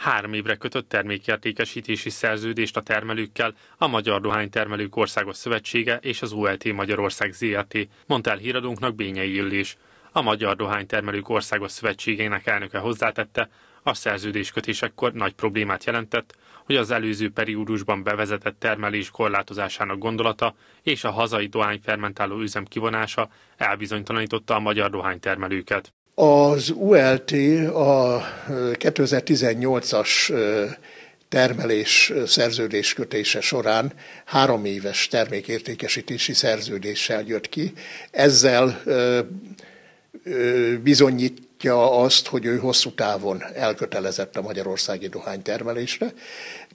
három évre kötött termékértékesítési szerződést a termelőkkel a Magyar Dohánytermelők Országos Szövetsége és az OLT Magyarország ZRT, mondta el híradónknak Bényei Illés. A Magyar Dohánytermelők Országos Szövetségének elnöke hozzátette, a szerződéskötésekkor nagy problémát jelentett, hogy az előző periódusban bevezetett termelés korlátozásának gondolata és a hazai dohányfermentáló üzem kivonása elbizonytalanította a magyar dohánytermelőket. Az ULT a 2018-as termelés kötése során három éves termékértékesítési szerződéssel jött ki. Ezzel bizonyítja azt, hogy ő hosszú távon elkötelezett a magyarországi dohánytermelésre.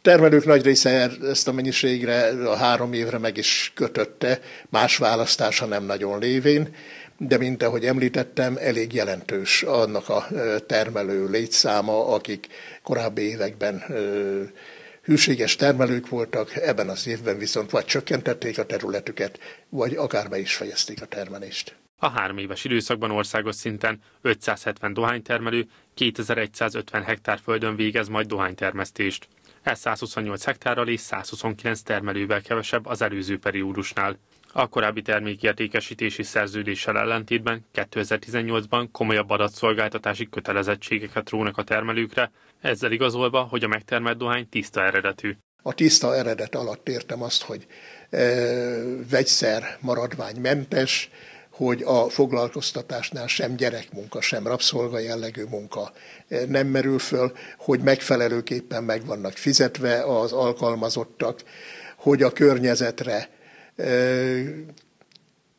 Termelők nagy része ezt a mennyiségre a három évre meg is kötötte, más választása nem nagyon lévén de mint ahogy említettem, elég jelentős annak a termelő létszáma, akik korábbi években hűséges termelők voltak, ebben az évben viszont vagy csökkentették a területüket, vagy akár be is fejezték a termelést. A három éves időszakban országos szinten 570 dohánytermelő 2150 hektár földön végez majd dohánytermesztést. Ez 128 hektárral és 129 termelővel kevesebb az előző periódusnál. A korábbi termékértékesítési szerződéssel ellentétben 2018-ban komolyabb adatszolgáltatási kötelezettségeket rónak a termelőkre, ezzel igazolva, hogy a megtermelt dohány tiszta eredetű. A tiszta eredet alatt értem azt, hogy e, vegyszer maradványmentes, hogy a foglalkoztatásnál sem gyerekmunka, sem rabszolga jellegű munka e, nem merül föl, hogy megfelelőképpen meg vannak fizetve az alkalmazottak, hogy a környezetre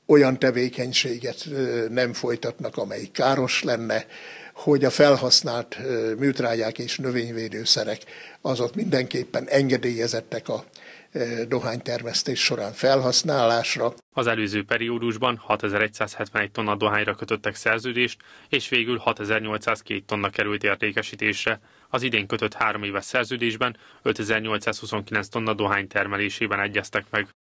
olyan tevékenységet nem folytatnak, amely káros lenne, hogy a felhasznált műtrágyák és növényvédőszerek azok mindenképpen engedélyezettek a dohánytermesztés során felhasználásra. Az előző periódusban 6171 tonna dohányra kötöttek szerződést, és végül 6802 tonna került értékesítésre. Az idén kötött három éves szerződésben 5829 tonna dohány termelésében egyeztek meg.